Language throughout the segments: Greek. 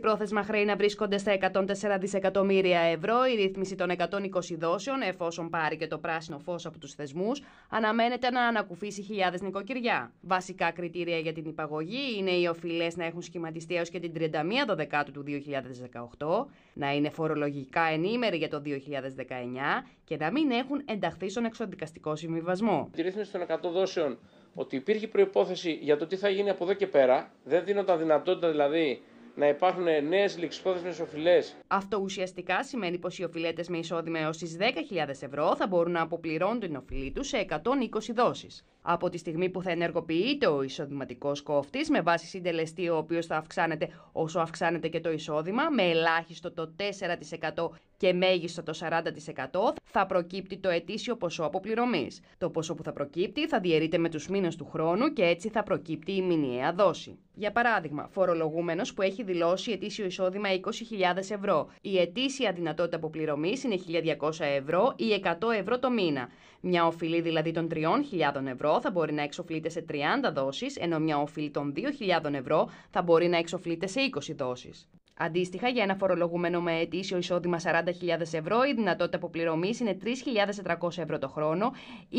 Πρόθεσμα χρέη να βρίσκονται στα 104 δισεκατομμύρια ευρώ. Η ρύθμιση των 120 δόσεων, εφόσον πάρει και το πράσινο φως από τους θεσμούς, αναμένεται να ανακουφίσει χιλιάδες νοικοκυριά. Βασικά κριτήρια για την υπαγωγή είναι οι οφειλές να έχουν σχηματιστεί έως και την 31 Δεκάτου του 2018, να είναι φορολογικά ενήμεροι για το 2019 και να μην έχουν ενταχθεί στον εξοδικαστικό συμβιβασμό. Η ρύθμιση των 100 δόσεων ότι υπήρχε προπόθεση για το τι θα γίνει από εδώ και πέρα, δεν δίνονταν δυνατότητα δηλαδή να υπάρχουν νέες ληξιπρόθεσμε οφειλές. Αυτό ουσιαστικά σημαίνει πως οι οφειλέτες με εισόδημα έως τις 10.000 ευρώ θα μπορούν να αποπληρώνουν την οφειλή τους σε 120 δόσεις. Από τη στιγμή που θα ενεργοποιείται ο εισοδηματικός κόφτης με βάση συντελεστή ο οποίος θα αυξάνεται όσο αυξάνεται και το εισόδημα με ελάχιστο το 4% και μέγιστο το 40% θα προκύπτει το ετήσιο ποσό αποπληρωμής. Το ποσό που θα προκύπτει θα διαιρείται με τους μήνες του χρόνου και έτσι θα προκύπτει η μηνιαία δόση. Για παράδειγμα, φορολογούμενος που έχει δηλώσει ετήσιο εισόδημα 20.000 ευρώ, η ετήσια δυνατότητα αποπληρωμής είναι 1.200 ευρώ ή 100 ευρώ το μήνα. Μια οφειλή δηλαδή των 3.000 ευρώ θα μπορεί να εξοφλείται σε 30 δόσεις, ενώ μια οφειλή των 2.000 ευρώ θα μπορεί να εξοφλείται σε 20 δόσεις. Αντίστοιχα, για ένα φορολογούμενο με ετήσιο εισόδημα 40.000 ευρώ, η δυνατότητα αποπληρωμής είναι 3.400 ευρώ το χρόνο ή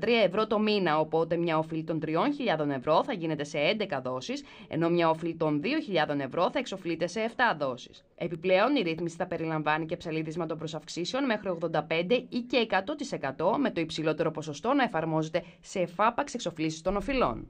283 ευρώ το μήνα. Οπότε, μια οφειλή των 3.000 ευρώ θα γίνεται σε 11 δόσεις, ενώ μια οφειλή των 2.000 ευρώ θα εξοφλείται σε 7 δόσεις. Επιπλέον, η ρύθμιση θα περιλαμβάνει και ψαλίδισμα των προσαυξήσεων μέχρι 85% ή και 100%, με το υψηλότερο ποσοστό να εφαρμόζεται σε εφάπαξ εξοφλήσεις των οφειλών.